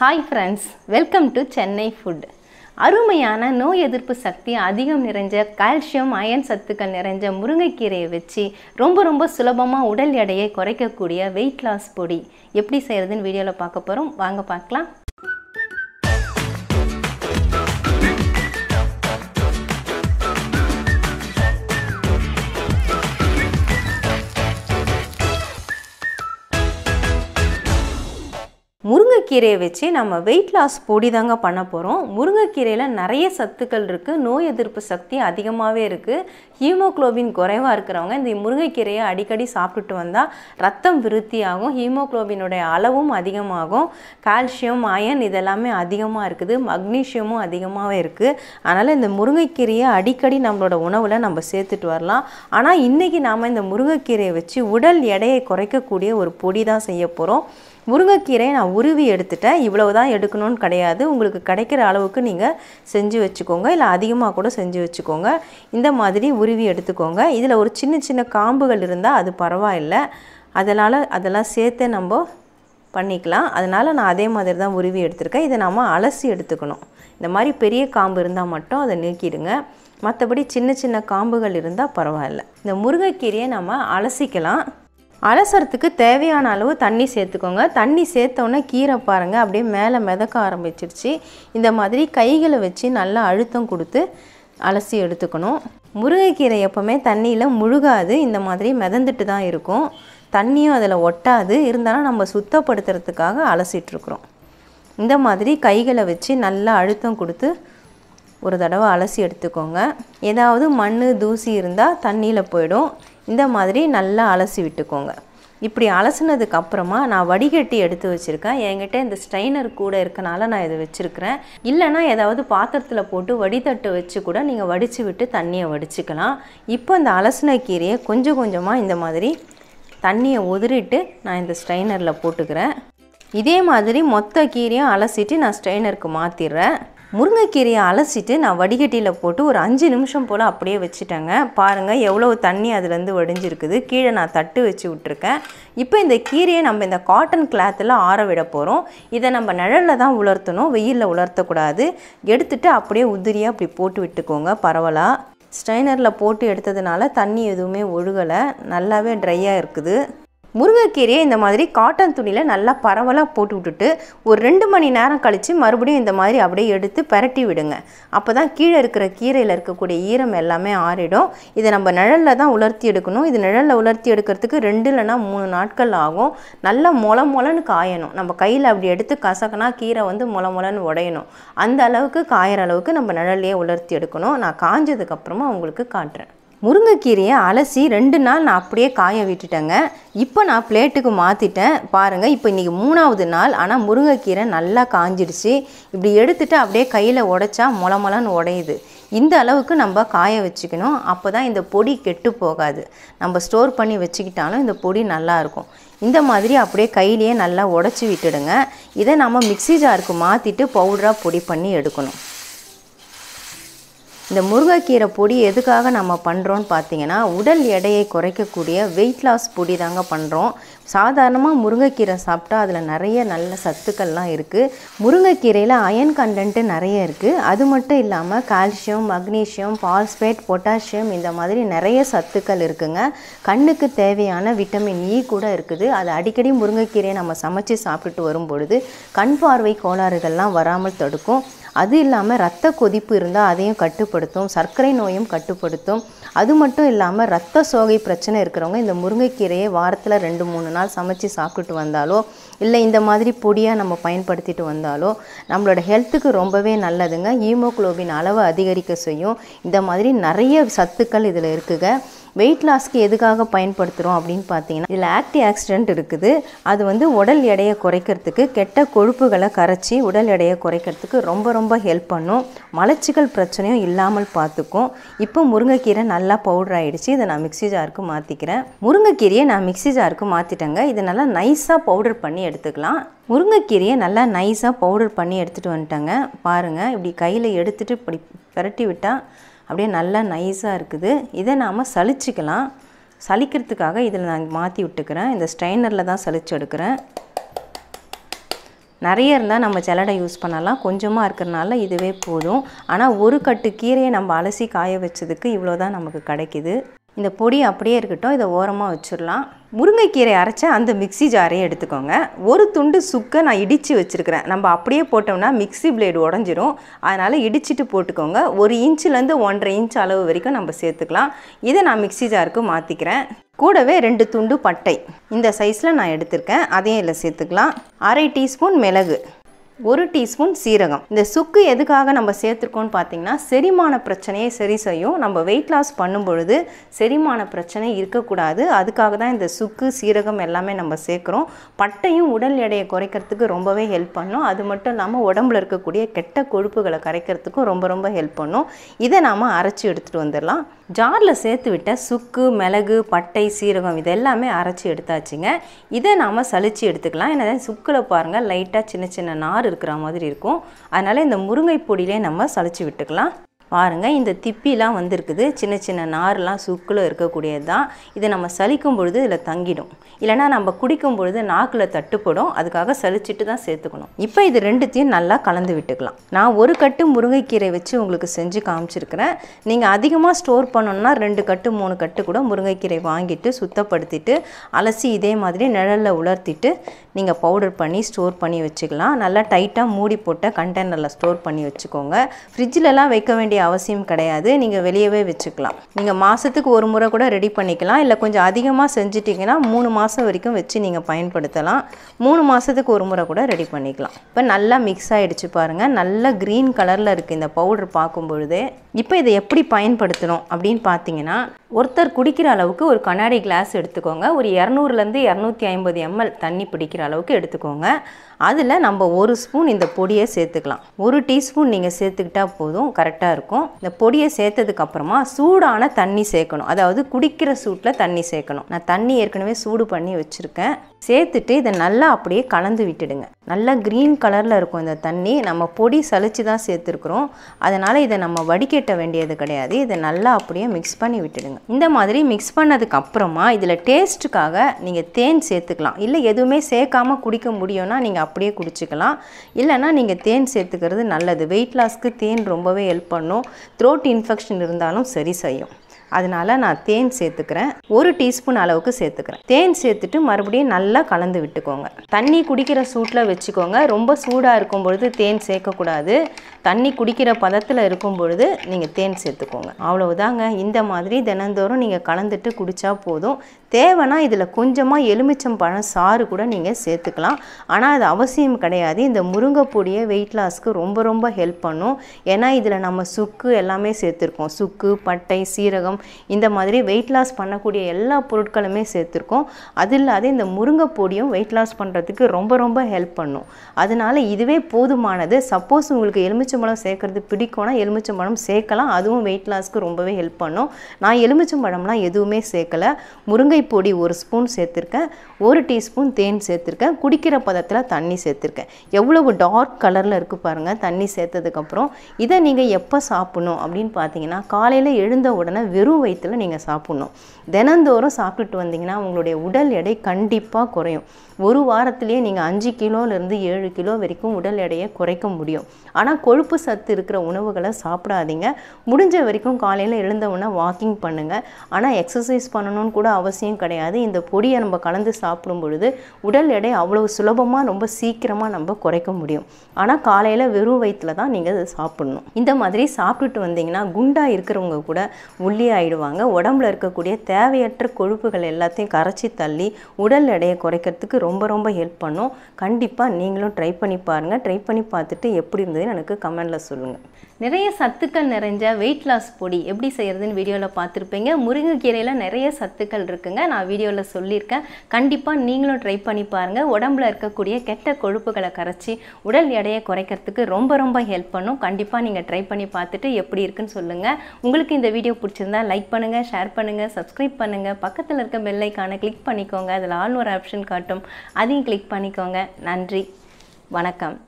hi friends welcome to Chennai food அருமையான நோய் எதிர்ப்பு சக்தி அதிகம் நிறைஞ்ச கால்சியம் அயன் சத்துக்கள் நிறைஞ்ச முருங்கைக்கீரையை வச்சு ரொம்ப ரொம்ப சுலபமாக உடல் எடையை குறைக்கக்கூடிய வெயிட் லாஸ் பொடி எப்படி செய்கிறதுன்னு வீடியோவில் பார்க்க போகிறோம் வாங்க பார்க்கலாம் முருங்கைக்கீரையை வச்சு நம்ம வெயிட் லாஸ் பொடி தாங்க பண்ண போகிறோம் முருங்கைக்கீரையில் நிறைய சத்துக்கள் இருக்குது நோய் எதிர்ப்பு சக்தி அதிகமாகவே இருக்குது ஹீமோக்ளோபின் குறைவாக இருக்கிறவங்க இந்த முருங்கைக்கீரையை அடிக்கடி சாப்பிட்டுட்டு வந்தால் ரத்தம் விருத்தியாகும் ஹீமோக்ளோபினுடைய அளவும் அதிகமாகும் கால்சியம் அயன் இதெல்லாமே அதிகமாக இருக்குது மக்னீஷியமும் அதிகமாகவே இருக்குது அதனால் இந்த முருங்கைக்கீரையை அடிக்கடி நம்மளோட உணவில் நம்ம சேர்த்துட்டு வரலாம் ஆனால் இன்றைக்கி நாம் இந்த முருங்கைக்கீரையை வச்சு உடல் எடையை குறைக்கக்கூடிய ஒரு பொடி தான் செய்ய போகிறோம் முருங்கைக்கீரையை நான் உருவி எடுத்துட்டேன் இவ்வளவு தான் எடுக்கணும்னு கிடையாது உங்களுக்கு கிடைக்கிற அளவுக்கு நீங்கள் செஞ்சு வச்சுக்கோங்க இல்லை அதிகமாக கூட செஞ்சு வச்சுக்கோங்க இந்த மாதிரி உருவி எடுத்துக்கோங்க இதில் ஒரு சின்ன சின்ன காம்புகள் இருந்தால் அது பரவாயில்லை அதனால் அதெல்லாம் சேர்த்து நம்ம பண்ணிக்கலாம் அதனால் நான் அதே மாதிரி தான் உருவி எடுத்திருக்கேன் இதை நாம் அலசி எடுத்துக்கணும் இந்த மாதிரி பெரிய காம்பு இருந்தால் மட்டும் அதை நீக்கிடுங்க மற்றபடி சின்ன சின்ன காம்புகள் இருந்தால் பரவாயில்ல இந்த முருங்கைக்கீரையை நம்ம அலசிக்கலாம் அலசரத்துக்கு தேவையான அளவு தண்ணி சேர்த்துக்கோங்க தண்ணி சேர்த்தோன்னே கீரை பாருங்கள் அப்படியே மேலே மிதக்க ஆரம்பிச்சிருச்சு இந்த மாதிரி கைகளை வச்சு நல்லா அழுத்தம் கொடுத்து அலசி எடுத்துக்கணும் முருங்கைக்கீரை எப்போவுமே தண்ணியில் முழுகாது இந்த மாதிரி மிதந்துட்டு தான் இருக்கும் தண்ணியும் அதில் ஒட்டாது இருந்தாலும் நம்ம சுத்தப்படுத்துறதுக்காக அலசிட்ருக்குறோம் இந்த மாதிரி கைகளை வச்சு நல்லா அழுத்தம் கொடுத்து ஒரு தடவை அலசி எடுத்துக்கோங்க ஏதாவது மண் தூசி இருந்தால் தண்ணியில் போயிடும் இந்த மாதிரி நல்லா அலசி விட்டுக்கோங்க இப்படி அலசினதுக்கு அப்புறமா நான் வடிகட்டி எடுத்து வச்சுருக்கேன் என்கிட்ட இந்த ஸ்ட்ரைனர் கூட இருக்கனால நான் இதை வச்சுருக்கிறேன் இல்லைனா ஏதாவது பாத்திரத்தில் போட்டு வடித்தட்டு வச்சு கூட நீங்கள் வடித்து விட்டு தண்ணியை வடிச்சுக்கலாம் இப்போ இந்த அலசின கீரையை கொஞ்சம் கொஞ்சமாக இந்த மாதிரி தண்ணியை உதிரிட்டு நான் இந்த ஸ்ட்ரைனரில் போட்டுக்கிறேன் இதே மாதிரி மொத்த கீரையும் அலசிட்டு நான் ஸ்ட்ரைனருக்கு மாற்றிடுறேன் முருங்கைக்கீரையை அலசிட்டு நான் வடிகட்டியில் போட்டு ஒரு அஞ்சு நிமிஷம் போல் அப்படியே வச்சுட்டேங்க பாருங்கள் எவ்வளோ தண்ணி அதுலேருந்து வடிஞ்சிருக்குது கீழே நான் தட்டு வச்சு விட்ருக்கேன் இப்போ இந்த கீரையை நம்ம இந்த காட்டன் கிளாத்தில் ஆற விட போகிறோம் இதை நம்ம நிழலில் தான் உலர்த்தணும் வெயிலில் உலர்த்தக்கூடாது எடுத்துகிட்டு அப்படியே உதிரியாக அப்படி போட்டு விட்டுக்கோங்க பரவலாக ஸ்ட்ரைனரில் போட்டு எடுத்ததுனால தண்ணி எதுவுமே ஒழுகலை நல்லாவே ட்ரையாக இருக்குது முருங்கைக்கீரையை இந்த மாதிரி காட்டன் துணியில் நல்லா பரவலாக போட்டு விட்டுட்டு ஒரு ரெண்டு மணி நேரம் கழித்து மறுபடியும் இந்த மாதிரி அப்படியே எடுத்து பரட்டி விடுங்க அப்போ தான் கீழே இருக்கிற கீரையில் இருக்கக்கூடிய ஈரம் எல்லாமே ஆறிடும் இதை நம்ம நிழலில் தான் உலர்த்தி எடுக்கணும் இது நிழலில் உலர்த்தி எடுக்கிறதுக்கு ரெண்டு இல்லைனா மூணு நாட்கள் ஆகும் நல்லா மொள மொளன்னு காயணும் நம்ம கையில் அப்படி எடுத்து கசக்கினா கீரை வந்து மொள மொளன்னு உடையணும் அந்த அளவுக்கு காயிற அளவுக்கு நம்ம நிழல்லையே உலர்த்தி எடுக்கணும் நான் காஞ்சதுக்கப்புறமா உங்களுக்கு காட்டுறேன் முருங்கைக்கீரையை அலசி ரெண்டு நாள் நான் அப்படியே காய விட்டுட்டேங்க இப்போ நான் பிளேட்டுக்கு மாற்றிட்டேன் பாருங்கள் இப்போ இன்றைக்கி மூணாவது நாள் ஆனால் முருங்கைக்கீரை நல்லா காஞ்சிடுச்சு இப்படி எடுத்துகிட்டு அப்படியே கையில் உடைச்சா மொளன்னு உடையுது இந்த அளவுக்கு நம்ம காய வச்சுக்கணும் அப்போ தான் இந்த பொடி கெட்டு போகாது நம்ம ஸ்டோர் பண்ணி வச்சுக்கிட்டாலும் இந்த பொடி நல்லாயிருக்கும் இந்த மாதிரி அப்படியே கையிலேயே நல்லா உடச்சி விட்டுடுங்க இதை நம்ம மிக்சி ஜாருக்கு மாற்றிட்டு பவுடராக பொடி பண்ணி எடுக்கணும் இந்த முருங்கைக்கீரை பொடி எதுக்காக நம்ம பண்ணுறோன்னு பார்த்தீங்கன்னா உடல் எடையை குறைக்கக்கூடிய வெயிட் லாஸ் பொடி தாங்க பண்ணுறோம் சாதாரணமாக முருங்கைக்கீரை சாப்பிட்டா அதில் நிறைய நல்ல சத்துக்கள்லாம் இருக்குது முருங்கைக்கீரையில் அயன் கண்டென்ட்டு நிறைய இருக்குது அது மட்டும் இல்லாமல் கால்சியம் மக்னீஷியம் பால்ஸ்பேட் பொட்டாசியம் இந்த மாதிரி நிறைய சத்துக்கள் இருக்குங்க கண்ணுக்கு தேவையான விட்டமின் இ e கூட இருக்குது அது அடிக்கடி முருங்கைக்கீரையை நம்ம சமைச்சு சாப்பிட்டுட்டு வரும் பொழுது கண் பார்வை கோளாறுகள்லாம் வராமல் தடுக்கும் அது இல்லாமல் ரத்த கொதிப்பு இருந்தால் அதையும் கட்டுப்படுத்தும் சர்க்கரை நோயும் கட்டுப்படுத்தும் அது மட்டும் இல்லாமல் ரத்த சோகை பிரச்சனை இருக்கிறவங்க இந்த முருங்கைக்கீரையை வாரத்தில் ரெண்டு மூணு நாள் சமைச்சு சாப்பிட்டுட்டு வந்தாலோ இல்லை இந்த மாதிரி பொடியாக நம்ம பயன்படுத்திட்டு வந்தாலோ நம்மளோட ஹெல்த்துக்கு ரொம்பவே நல்லதுங்க ஹீமோக்ளோபின் அளவை அதிகரிக்க செய்யும் இந்த மாதிரி நிறைய சத்துக்கள் இதில் இருக்குங்க வெயிட் லாஸ்க்கு எதுக்காக பயன்படுத்துகிறோம் அப்படின்னு பார்த்தீங்கன்னா இதில் ஆக்டி ஆக்சிடென்ட் இருக்குது அது வந்து உடல் எடையை குறைக்கிறதுக்கு கெட்ட கொழுப்புகளை கரைச்சி உடல் எடையை குறைக்கிறதுக்கு ரொம்ப ரொம்ப ஹெல்ப் பண்ணும் மலச்சிக்கல் பிரச்சனையும் இல்லாமல் பார்த்துக்கும் இப்போ முருங்கைக்கீரை நல்லா பவுடர் ஆகிடுச்சு இதை நான் மிக்சி ஜாருக்கு மாற்றிக்கிறேன் முருங்கைக்கீரையை நான் மிக்சி ஜாருக்கு மாற்றிட்டேங்க இதை நல்லா நைஸாக பவுடர் பண்ணி எடுத்துக்கலாம் முருங்கைக்கீரையை நல்லா நைஸாக பவுடர் பண்ணி எடுத்துகிட்டு வந்துட்டேங்க பாருங்கள் இப்படி கையில் எடுத்துகிட்டு இப்படி பிரட்டி விட்டால் அப்படியே நல்லா நைஸாக இருக்குது இதை நாம் சளிச்சிக்கலாம் சலிக்கிறதுக்காக இதில் நான் மாற்றி விட்டுக்கிறேன் இந்த ஸ்ட்ரைனரில் தான் சளிச்சு எடுக்கிறேன் நிறைய இருந்தால் நம்ம சிலடை யூஸ் பண்ணலாம் கொஞ்சமாக இருக்கிறனால இதுவே போதும் ஆனால் ஒரு கட்டு கீரையை நம்ம அலசி காய வச்சதுக்கு இவ்வளோ தான் நமக்கு கிடைக்கிது இந்த பொடி அப்படியே இருக்கட்டும் இதை ஓரமாக வச்சிடலாம் முருங்கைக்கீரை அரைச்ச அந்த மிக்சி ஜாரையும் எடுத்துக்கோங்க ஒரு துண்டு சுக்கை நான் இடித்து வச்சுருக்கிறேன் நம்ம அப்படியே போட்டோம்னா மிக்சி பிளேடு உடஞ்சிரும் அதனால் இடிச்சிட்டு போட்டுக்கோங்க ஒரு இன்ச்சிலேருந்து ஒன்றரை இன்ச் அளவு வரைக்கும் நம்ம சேர்த்துக்கலாம் இதை நான் மிக்சி ஜாருக்கு மாற்றிக்கிறேன் கூடவே ரெண்டு துண்டு பட்டை இந்த சைஸில் நான் எடுத்திருக்கேன் அதையும் இதில் சேர்த்துக்கலாம் அரை டீஸ்பூன் மிளகு ஒரு டீஸ்பூன் சீரகம் இந்த சுக்கு எதுக்காக நம்ம சேர்த்துருக்கோம்னு பார்த்தீங்கன்னா செரிமான பிரச்சனையை சரி செய்யும் நம்ம வெயிட் லாஸ் பண்ணும் பொழுது செரிமான பிரச்சனை இருக்கக்கூடாது அதுக்காக தான் இந்த சுக்கு சீரகம் எல்லாமே நம்ம சேர்க்குறோம் பட்டையும் உடல் எடையை குறைக்கிறதுக்கு ரொம்பவே ஹெல்ப் பண்ணும் அது மட்டும் இல்லாமல் உடம்புல இருக்கக்கூடிய கெட்ட கொழுப்புகளை கரைக்கிறதுக்கும் ரொம்ப ரொம்ப ஹெல்ப் பண்ணும் இதை நாம் அரைச்சி எடுத்துகிட்டு வந்துடலாம் ஜாரில் சேர்த்து விட்ட சுக்கு மிளகு பட்டை சீரகம் இதெல்லாமே அரைச்சி எடுத்தாச்சுங்க இதை நாம் சளிச்சு எடுத்துக்கலாம் ஏன்னா சுக்கில் பாருங்கள் லைட்டாக சின்ன சின்ன நார் இருக்கிற மாதிரி இருக்கும் அதனால் இந்த முருங்கை பொடியிலே நம்ம சளிச்சு விட்டுக்கலாம் பாருங்கள் இந்த திப்பிலாம் வந்திருக்குது சின்ன சின்ன நார்லாம் சுக்கில் இருக்கக்கூடியது தான் இதை நம்ம சலிக்கும் பொழுது இதில் தங்கிடும் இல்லைனா நம்ம குடிக்கும் பொழுது நாக்கில் தட்டுப்படும் அதுக்காக சலிச்சுட்டு தான் சேர்த்துக்கணும் இப்போ இது ரெண்டுத்தையும் நல்லா கலந்து விட்டுக்கலாம் நான் ஒரு கட்டு முருங்கைக்கீரை வச்சு உங்களுக்கு செஞ்சு காமிச்சிருக்கிறேன் நீங்கள் அதிகமாக ஸ்டோர் பண்ணணும்னா ரெண்டு கட்டு மூணு கட்டு கூட முருங்கைக்கீரை வாங்கிட்டு சுத்தப்படுத்திட்டு அலசி இதே மாதிரி நிழலில் உலர்த்திட்டு நீங்கள் பவுடர் பண்ணி ஸ்டோர் பண்ணி வச்சுக்கலாம் நல்லா டைட்டாக மூடி போட்ட கண்டெய்னரில் ஸ்டோர் பண்ணி வச்சுக்கோங்க ஃப்ரிட்ஜிலலாம் வைக்க வேண்டிய வேண்டிய அவசியம் கிடையாது நீங்கள் வெளியவே வச்சுக்கலாம் நீங்கள் மாதத்துக்கு ஒரு முறை கூட ரெடி பண்ணிக்கலாம் இல்லை கொஞ்சம் அதிகமாக செஞ்சிட்டிங்கன்னா மூணு மாதம் வரைக்கும் வச்சு நீங்கள் பயன்படுத்தலாம் மூணு மாதத்துக்கு ஒரு முறை கூட ரெடி பண்ணிக்கலாம் இப்போ நல்லா மிக்ஸ் ஆகிடுச்சு பாருங்கள் நல்லா க்ரீன் கலரில் இருக்குது இந்த பவுடர் பார்க்கும் பொழுதே இப்போ இதை எப்படி பயன்படுத்தணும் அப்படின்னு பார்த்தீங்கன்னா ஒருத்தர் குடிக்கிற அளவுக்கு ஒரு கண்ணாடி கிளாஸ் எடுத்துக்கோங்க ஒரு இரநூறுலேருந்து இரநூத்தி ஐம்பது எம்எல் தண்ணி பிடிக்கிற அளவுக்கு எடுத்துக்கோங்க அதில் நம்ம ஒரு ஸ்பூன் இந்த பொடியை சேர்த்துக்கலாம் ஒரு டீஸ்பூன் நீங்கள் சேர்த்துக்கிட்டா போதும் கரெக்டாக இருக்கும் இந்த பொடியை சேர்த்ததுக்கப்புறமா சூடான தண்ணி சேர்க்கணும் அதாவது குடிக்கிற சூட்டில் தண்ணி சேர்க்கணும் நான் தண்ணி ஏற்கனவே சூடு பண்ணி வச்சுருக்கேன் சேர்த்துட்டு இதை நல்லா அப்படியே கலந்து விட்டுடுங்க நல்லா க்ரீன் கலரில் இருக்கும் இந்த தண்ணி நம்ம பொடி சளிச்சு தான் சேர்த்துருக்குறோம் அதனால் இதை நம்ம வடிகட்ட வேண்டியது கிடையாது இதை நல்லா அப்படியே மிக்ஸ் பண்ணி விட்டுடுங்க இந்த மாதிரி மிக்ஸ் பண்ணதுக்கு அப்புறமா இதில் டேஸ்ட்டுக்காக நீங்கள் தேன் சேர்த்துக்கலாம் இல்லை எதுவுமே சேர்க்காமல் குடிக்க முடியும்னா நீங்கள் அப்படியே குடிச்சிக்கலாம் இல்லைனா நீங்கள் தேன் சேர்த்துக்கிறது நல்லது வெயிட் லாஸ்க்கு தேன் ரொம்பவே ஹெல்ப் பண்ணும் த்ரோட் இன்ஃபெக்ஷன் இருந்தாலும் சரி செய்யும் அதனால் நான் தேன் சேர்த்துக்கிறேன் ஒரு டீஸ்பூன் அளவுக்கு சேர்த்துக்கிறேன் தேன் சேர்த்துட்டு மறுபடியும் நல்லா கலந்து விட்டுக்கோங்க தண்ணி குடிக்கிற சூட்டில் வச்சுக்கோங்க ரொம்ப சூடாக இருக்கும் பொழுது தேன் சேர்க்கக்கூடாது தண்ணி குடிக்கிற பதத்தில் இருக்கும் பொழுது நீங்கள் தேன் சேர்த்துக்கோங்க அவ்வளவுதாங்க இந்த மாதிரி தினந்தோறும் நீங்கள் கலந்துட்டு குடித்தா போதும் தேவைன்னா இதில் கொஞ்சமாக எலுமிச்சம் பழம் சாறு கூட நீங்கள் சேர்த்துக்கலாம் ஆனால் அது அவசியம் கிடையாது இந்த முருங்கைப்பொடியை வெயிட் லாஸ்க்கு ரொம்ப ரொம்ப ஹெல்ப் பண்ணும் ஏன்னா இதில் நம்ம சுக்கு எல்லாமே சேர்த்துருக்கோம் சுக்கு பட்டை சீரகம் இந்த மாதிரி வெயிட் லாஸ் பண்ணக்கூடிய எல்லா பொருட்களுமே சேர்த்துருக்கோம் அது இல்லாத இந்த முருங்கைப்பொடியும் வெயிட் லாஸ் பண்ணுறதுக்கு ரொம்ப ரொம்ப ஹெல்ப் பண்ணும் அதனால் இதுவே போதுமானது சப்போஸ் உங்களுக்கு எலுமிச்சம்பழம் சேர்க்கறது பிடிக்கும்னா பழம் சேர்க்கலாம் அதுவும் வெயிட் லாஸ்க்கு ரொம்பவே ஹெல்ப் பண்ணும் நான் எலுமிச்சம்பழம்லாம் எதுவுமே சேர்க்கலை முருங்கை தேவை பொடி ஒரு ஸ்பூன் சேர்த்துருக்கேன் ஒரு டீஸ்பூன் தேன் சேர்த்துருக்கேன் குடிக்கிற பதத்தில் தண்ணி சேர்த்துருக்கேன் எவ்வளவு டார்க் கலரில் இருக்குது பாருங்கள் தண்ணி சேர்த்ததுக்கப்புறம் இதை நீங்கள் எப்போ சாப்பிட்ணும் அப்படின்னு பார்த்தீங்கன்னா காலையில் எழுந்த உடனே வெறும் வயிற்றில் நீங்கள் சாப்பிட்ணும் தினந்தோறும் சாப்பிட்டுட்டு வந்தீங்கன்னா உங்களுடைய உடல் எடை கண்டிப்பாக குறையும் ஒரு வாரத்திலேயே நீங்கள் அஞ்சு கிலோலேருந்து ஏழு கிலோ வரைக்கும் உடல் எடையை குறைக்க முடியும் ஆனால் கொழுப்பு சத்து இருக்கிற உணவுகளை சாப்பிடாதீங்க முடிஞ்ச வரைக்கும் காலையில் எழுந்த உடனே வாக்கிங் பண்ணுங்கள் ஆனால் எக்ஸசைஸ் பண்ணணும்னு கூட அவசியம் அவசியம் கிடையாது இந்த பொடியை நம்ம கலந்து சாப்பிடும் பொழுது உடல் எடை அவ்வளோ சுலபமாக ரொம்ப சீக்கிரமாக நம்ம குறைக்க முடியும் ஆனால் காலையில் வெறும் வயிற்றில் தான் நீங்கள் அதை சாப்பிடணும் இந்த மாதிரி சாப்பிட்டுட்டு வந்தீங்கன்னா குண்டாக இருக்கிறவங்க கூட உள்ளி ஆகிடுவாங்க உடம்புல இருக்கக்கூடிய தேவையற்ற கொழுப்புகள் எல்லாத்தையும் கரைச்சி தள்ளி உடல் எடையை குறைக்கிறதுக்கு ரொம்ப ரொம்ப ஹெல்ப் பண்ணும் கண்டிப்பாக நீங்களும் ட்ரை பண்ணி பாருங்கள் ட்ரை பண்ணி பார்த்துட்டு எப்படி இருந்ததுன்னு எனக்கு கமெண்டில் சொல்லுங்கள் நிறைய சத்துக்கள் நிறைஞ்ச வெயிட் லாஸ் பொடி எப்படி செய்கிறதுன்னு வீடியோவில் பார்த்துருப்பீங்க முருங்கைக்கீரையில் நிறைய சத்துக்கள் இருக்குங்க பண்ணுங்க நான் வீடியோவில் சொல்லியிருக்கேன் கண்டிப்பாக நீங்களும் ட்ரை பண்ணி பாருங்கள் உடம்புல இருக்கக்கூடிய கெட்ட கொழுப்புகளை கரைச்சி உடல் எடையை குறைக்கிறதுக்கு ரொம்ப ரொம்ப ஹெல்ப் பண்ணும் கண்டிப்பாக நீங்கள் ட்ரை பண்ணி பார்த்துட்டு எப்படி இருக்குன்னு சொல்லுங்கள் உங்களுக்கு இந்த வீடியோ பிடிச்சிருந்தா லைக் பண்ணுங்கள் ஷேர் பண்ணுங்கள் சப்ஸ்கிரைப் பண்ணுங்கள் பக்கத்தில் இருக்க பெல்லைக்கான கிளிக் பண்ணிக்கோங்க அதில் ஆல் ஒரு ஆப்ஷன் காட்டும் அதையும் கிளிக் பண்ணிக்கோங்க நன்றி வணக்கம்